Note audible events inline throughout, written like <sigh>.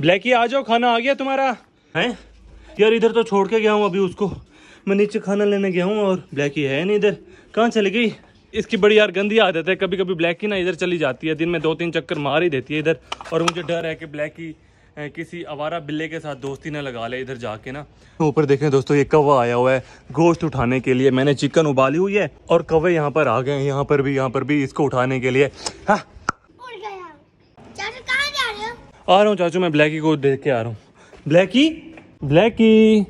Blackie आ जाओ खाना आ गया तुम्हारा है यार इधर तो छोड़ के गया हूँ अभी उसको मैं नीचे खाना लेने गया हूँ और ब्लैकी है नहीं इधर कहाँ चली गई इसकी बड़ी यार गंदी आदत है कभी कभी ब्लैकी ना इधर चली जाती है दिन में दो तीन चक्कर मार ही देती है इधर और मुझे डर है कि ब्लैकी किसी आवारा बिल्ले के साथ दोस्ती ना लगा ले इधर जाके ना ऊपर देखें दोस्तों ये कवा आया हुआ है गोश्त उठाने के लिए मैंने चिकन उबाली हुई है और कवे यहाँ पर आ गए यहाँ पर भी यहाँ पर भी इसको उठाने के लिए हाँ आ रहा हूँ चाचू मैं ब्लैकी को देख के आ रहा हूँ ब्लैकी ब्लैकी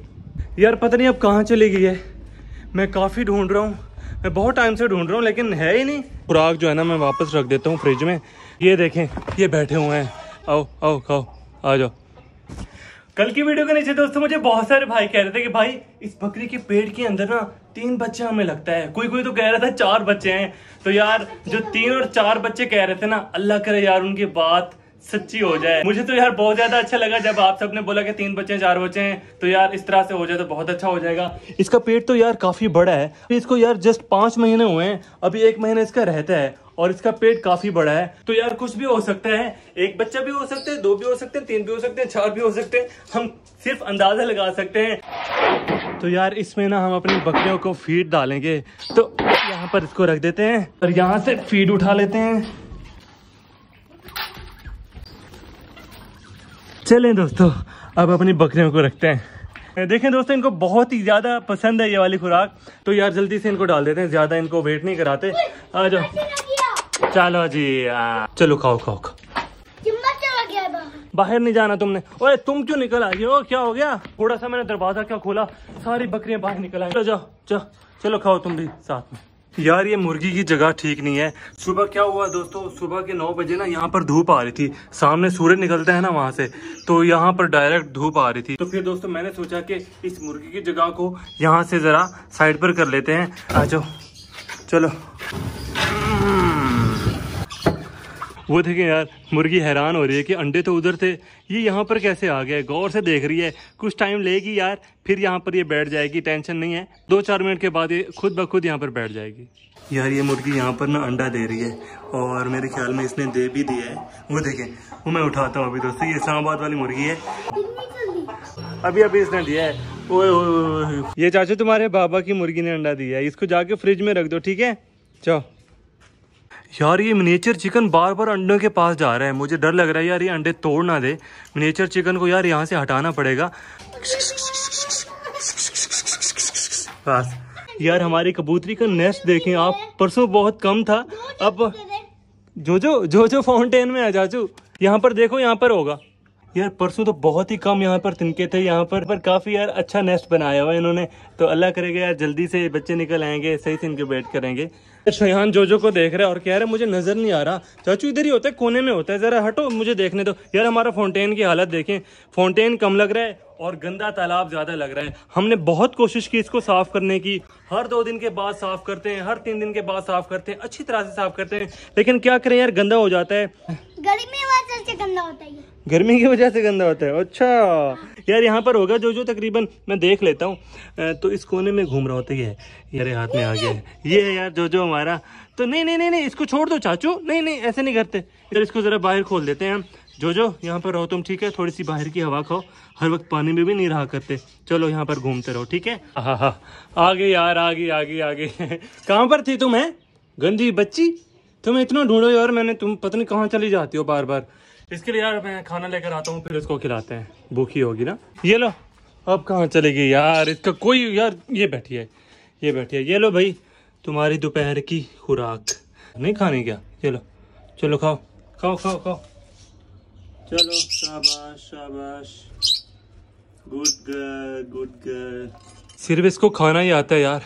यार पता नहीं अब कहाँ चली गई है मैं काफ़ी ढूंढ रहा हूँ मैं बहुत टाइम से ढूंढ रहा हूँ लेकिन है ही नहीं खुराक जो है ना मैं वापस रख देता हूँ फ्रिज में ये देखें ये बैठे हुए हैं आओ आओ खाओ आ जाओ कल की वीडियो के नीचे दोस्तों मुझे बहुत सारे भाई कह रहे थे कि भाई इस बकरी के पेट के अंदर ना तीन बच्चे हमें लगता है कोई कोई तो कह रहा था चार बच्चे हैं तो यार जो तीन और चार बच्चे कह रहे थे ना अल्लाह करे यार उनकी बात सच्ची हो जाए मुझे तो यार बहुत ज्यादा अच्छा लगा जब आप सबने बोला कि तीन बच्चे चार बच्चे हैं तो यार इस तरह से हो जाए तो बहुत अच्छा हो जाएगा इसका पेट तो यार काफी बड़ा है इसको यार जस्ट पांच महीने हुए हैं अभी एक महीने इसका रहता है और इसका पेट काफी बड़ा है तो यार कुछ भी हो सकता है एक बच्चा भी हो सकता है दो भी हो सकते हैं तीन भी हो सकते हैं चार भी हो सकते हैं हम सिर्फ अंदाजा लगा सकते हैं तो यार इसमें ना हम अपनी बकरियों को फीड डालेंगे तो यहाँ पर इसको रख देते हैं और यहाँ से फीड उठा लेते हैं चलें दोस्तों अब अपनी बकरियों को रखते हैं देखें दोस्तों इनको बहुत ही ज़्यादा पसंद है ये वाली खुराक तो यार जल्दी से इनको डाल देते हैं ज़्यादा इनको वेट नहीं कराते आ जाओ चलो जी चलो खाओ खाओ खाओ बाहर नहीं जाना तुमने ओए तुम क्यों निकल आ गया क्या हो गया थोड़ा सा मैंने दरवाजा क्या खोला सारी बकरियां बाहर निकल आई चलो जाओ चलो खाओ तुम भी साथ में यार ये मुर्गी की जगह ठीक नहीं है सुबह क्या हुआ दोस्तों सुबह के नौ बजे ना यहाँ पर धूप आ रही थी सामने सूर्य निकलता है ना वहाँ से तो यहाँ पर डायरेक्ट धूप आ रही थी तो फिर दोस्तों मैंने सोचा कि इस मुर्गी की जगह को यहाँ से ज़रा साइड पर कर लेते हैं आ जाओ चलो वो देखें यार मुर्गी हैरान हो रही है कि अंडे तो उधर थे ये यहाँ पर कैसे आ गए गौर से देख रही है कुछ टाइम लेगी यार फिर यहाँ पर ये बैठ जाएगी टेंशन नहीं है दो चार मिनट के बाद ये खुद ब खुद यहाँ पर बैठ जाएगी यार ये मुर्गी यहाँ पर ना अंडा दे रही है और मेरे ख्याल में इसने दे भी दिया है वो देखें वो मैं उठाता हूँ अभी दोस्तों ये इस्लामाबाद वाली मुर्गी है अभी अभी इसने दिया है ओए ओए ये चाचू तुम्हारे बाबा की मुर्गी ने अंडा दिया है इसको जाके फ्रिज में रख दो ठीक है चलो यार ये मिनेचर चिकन बार बार अंडों के पास जा रहा है मुझे डर लग रहा है यार ये अंडे तोड़ ना दे मिनेचर चिकन को यार यहाँ से हटाना पड़ेगा बस यार हमारी कबूतरी का नेस्ट देखें आप परसों बहुत कम था अब जो जो जो जो फाउंटेन में आ जाजू यहाँ पर देखो यहाँ पर होगा यार परसों तो बहुत ही कम यहाँ पर तिनके थे यहाँ पर पर काफ़ी यार अच्छा नेस्ट बनाया हुआ इन्होंने तो अल्लाह करेगा यार जल्दी से बच्चे निकल आएंगे सही से इनके बैठ करेंगे शयान अच्छा, जोजो को देख रहा है और कह रहे मुझे नजर नहीं आ रहा चाचू इधर ही होता है कोने में होता है जरा हटो मुझे देखने दो यार हमारा फाउंटेन की हालत देखें फाउंटेन कम लग रहा है और गंदा तालाब ज़्यादा लग रहा है हमने बहुत कोशिश की इसको साफ़ करने की हर दो दिन के बाद साफ़ करते हैं हर तीन दिन के बाद साफ़ करते हैं अच्छी तरह से साफ़ करते हैं लेकिन क्या करें यार गंदा हो जाता है गर्मी की वजह से गंदा होता है गर्मी की वजह से गंदा होता है अच्छा यार यहाँ पर होगा जो जो तकरीबन मैं देख लेता हूँ तो इस कोने में घूम रहा होता है यार हाथ में आ गया है ये है यार जो जो हमारा तो नहीं नहीं नहीं नहीं इसको छोड़ दो चाचू नहीं नहीं ऐसे नहीं करते यार इसको ज़रा बाहर खोल देते हैं हम जो जो यहाँ पर रहो तुम ठीक है थोड़ी सी बाहर की हवा खाओ हर वक्त पानी में भी नहीं रहा करते चलो यहाँ पर घूमते रहो ठीक है हाँ हाँ आगे यार आगे आगे आगे <laughs> कहाँ पर थी तुम है गंदी बच्ची तुम्हें इतना ढूंढो यार मैंने तुम पता नहीं कहाँ चली जाती हो बार बार इसके लिए यार मैं खाना लेकर आता हूँ फिर इसको खिलाते हैं भूखी होगी ना ये लो अब कहाँ चलेगी यार इसका कोई यार ये बैठी है ये बैठी है ये लो भाई तुम्हारी दोपहर की खुराक नहीं खाने क्या चलो चलो खाओ खाओ खाओ खाओ चलो शाबाश शाबाश गुड गुड गुड सिर्फ इसको खाना ही आता है यार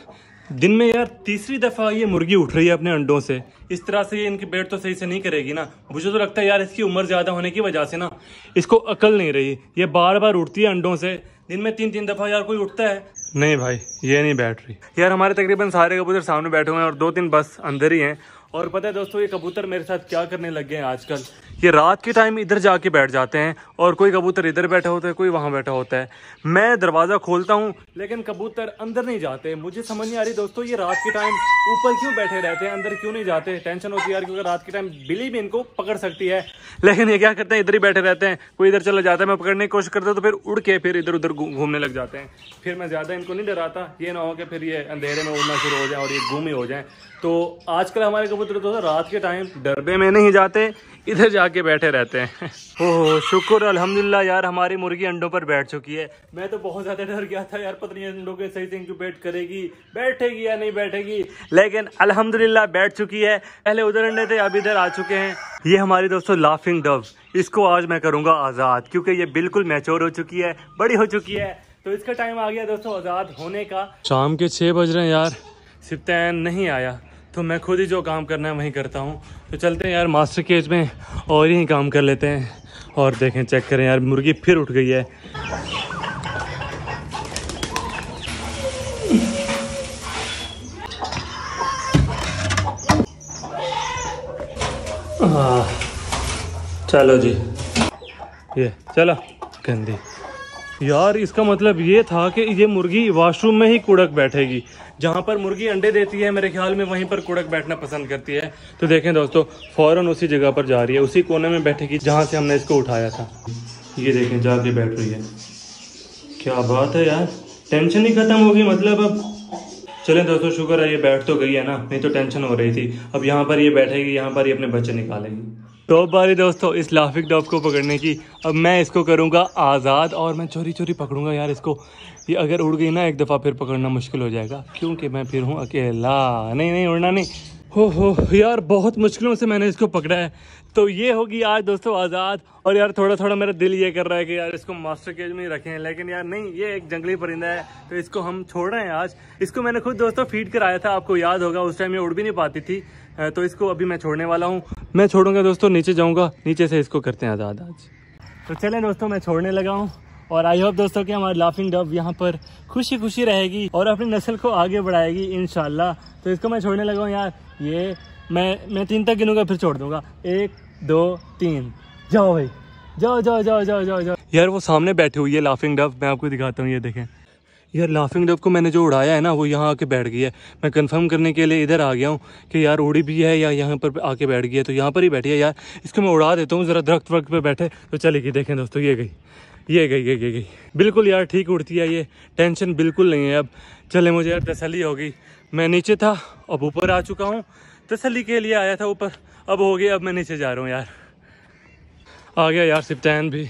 दिन में यार तीसरी दफ़ा ये मुर्गी उठ रही है अपने अंडों से इस तरह से ये इनकी पेट तो सही से नहीं करेगी ना मुझे तो लगता है यार इसकी उम्र ज़्यादा होने की वजह से ना इसको अकल नहीं रही ये बार बार उठती है अंडों से दिन में तीन तीन दफ़ा यार कोई उठता है नहीं भाई ये नहीं बैठ रही यार हमारे तकरीबन सारे कबूतर सामने बैठे हुए हैं और दो तीन बस अंदर ही हैं और पता है दोस्तों ये कबूतर मेरे साथ क्या करने लग गए हैं आजकल ये रात के टाइम इधर जाके बैठ जाते हैं और कोई कबूतर इधर बैठा होता है कोई वहाँ बैठा होता है मैं दरवाज़ा खोलता हूँ लेकिन कबूतर अंदर नहीं जाते मुझे समझ नहीं आ रही दोस्तों ये रात के टाइम ऊपर क्यों बैठे रहते हैं अंदर क्यों नहीं जाते टेंशन होती है यार क्योंकि रात के टाइम बिली भी इनको पकड़ सकती है लेकिन ये क्या करते हैं इधर ही बैठे रहते हैं कोई इधर चला जाता है मैं पकड़ने की कोशिश करता हूँ तो फिर उड़ के फिर इधर उधर घूमने लग जाते हैं फिर मैं ज़्यादा इनको नहीं डराता ये ना हो कि फिर ये अंधेरे में उड़ना शुरू हो जाए और ये घूम ही हो जाए तो आजकल हमारे कबूतर दोस्तों रात के टाइम डरबे में नहीं जाते इधर जाके के बैठे रहते हैं ओह शुक्र अल्हम्दुलिल्लाह यार हमारी मुर्गी अंडों पर बैठ चुकी है मैं तो बहुत ज़्यादा डर गया था यार पत्नी अंडों के सही थिंग जो बैठ करेगी बैठेगी या नहीं बैठेगी लेकिन अल्हम्दुलिल्लाह बैठ चुकी है पहले उधर अंडे थे अब इधर आ चुके हैं ये हमारी दोस्तों लाफिंग डब इसको आज मैं करूँगा आज़ाद क्योंकि ये बिल्कुल मेच्योर हो चुकी है बड़ी हो चुकी है तो इसका टाइम आ गया दोस्तों आज़ाद होने का शाम के छः बज रहे हैं यार सिप्तैन नहीं आया तो मैं खुद ही जो काम करना है वहीं करता हूँ तो चलते हैं यार मास्टर केज में और ही काम कर लेते हैं और देखें चेक करें यार मुर्गी फिर उठ गई है चलो जी ये चलो गंदी यार इसका मतलब ये था कि ये मुर्गी वॉशरूम में ही कुड़क बैठेगी जहाँ पर मुर्गी अंडे देती है मेरे ख्याल में वहीं पर कुड़क बैठना पसंद करती है तो देखें दोस्तों फ़ौरन उसी जगह पर जा रही है उसी कोने में बैठेगी जहाँ से हमने इसको उठाया था ये देखें जाके बैठ रही है क्या बात है यार टेंशन ही ख़त्म होगी मतलब अब चलें दोस्तों शुक्र है ये बैठ तो गई है ना नहीं तो टेंशन हो रही थी अब यहाँ पर ये बैठेगी यहाँ पर ही अपने बच्चे निकालेगी टॉप तो बारी दोस्तों इस लाफिक डॉप को पकड़ने की अब मैं इसको करूँगा आज़ाद और मैं चोरी चोरी पकड़ूंगा यार इसको ये अगर उड़ गई ना एक दफ़ा फिर पकड़ना मुश्किल हो जाएगा क्योंकि मैं फिर हूँ अकेला नहीं नहीं उड़ना नहीं हो हो यार बहुत मुश्किलों से मैंने इसको पकड़ा है तो ये होगी आज दोस्तों आज़ाद और यार थोड़ा थोड़ा मेरा दिल ये कर रहा है कि यार इसको मास्टर केज में रखें लेकिन यार नहीं ये एक जंगली परिंदा है तो इसको हम छोड़ रहे हैं आज इसको मैंने खुद दोस्तों फीड कराया था आपको याद होगा उस टाइम ये उड़ भी नहीं पाती थी तो इसको अभी मैं छोड़ने वाला हूँ मैं छोड़ूंगा दोस्तों नीचे जाऊँगा नीचे से इसको करते हैं आज़ाद आज तो चलें दोस्तों मैं छोड़ने लगा हूँ और आई होप दोस्तों कि हमारी लाफिंग डब यहाँ पर खुशी खुशी रहेगी और अपनी नस्ल को आगे बढ़ाएगी इन तो इसको मैं छोड़ने लगा हूँ यार ये मैं मैं तीन तक गिनूंगा फिर छोड़ दूंगा एक दो तीन जाओ भाई जाओ जाओ जाओ जाओ जाओ जाओ यार वो सामने बैठी हुई है लाफिंग डब मैं आपको दिखाता हूँ ये देखें यार लाफिंग डब को मैंने जो उड़ाया है ना वो यहाँ आके बैठ गई है मैं कंफर्म करने के लिए इधर आ गया हूँ कि यार उड़ी भी है या यहाँ पर आके बैठ गई है तो यहाँ पर ही बैठी है यार इसको मैं उड़ा देता हूँ ज़रा दरख्त वरख्त पर बैठे तो चलेगी देखें दोस्तों ये गई ये गई ये गई गई बिल्कुल यार ठीक उड़ती है ये टेंशन बिल्कुल नहीं है अब चले मुझे यार तसली हो गई मैं नीचे था अब ऊपर आ चुका हूँ तसली के लिए आया था ऊपर अब हो गया अब मैं नीचे जा रहा हूँ यार आ गया यार सिप्तान भी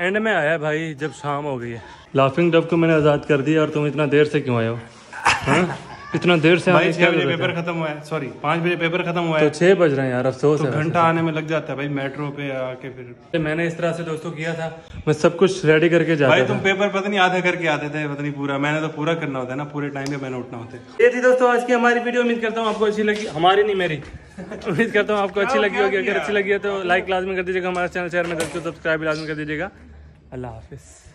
एंड में आया भाई जब शाम हो गई है लाफिंग डब को मैंने आज़ाद कर दिया और तुम इतना देर से क्यों आए हो हाँ इतना देर से भाई बजे पेपर खत्म हुआ है सॉरी पाँच बजे पेपर खत्म हुआ तो है तो छह बज रहे हैं यार अफसोस तो है घंटा तो। आने में लग जाता है भाई मेट्रो पे आके फिर मैंने इस तरह से दोस्तों किया था मैं सब कुछ रेडी करके जाता भाई तुम पेपर पता नहीं आधा करके आते थे पता नहीं पूरा मैंने तो पूरा करना होता है ना पूरे टाइम पे मैंने उठना होता है ये थी दोस्तों आज की हमारी वीडियो उम्मीद करता हूँ आपको अच्छी लगी हमारी नहीं मेरी उम्मीद करता हूँ आपको अच्छी लगी होगी अगर अच्छी लगी है तो लाइक लाजमी कर दीजिएगा हमारे चैनल शेयर में सब्सक्राइब लाजमी कर दीजिएगा अल्लाह हाफिज़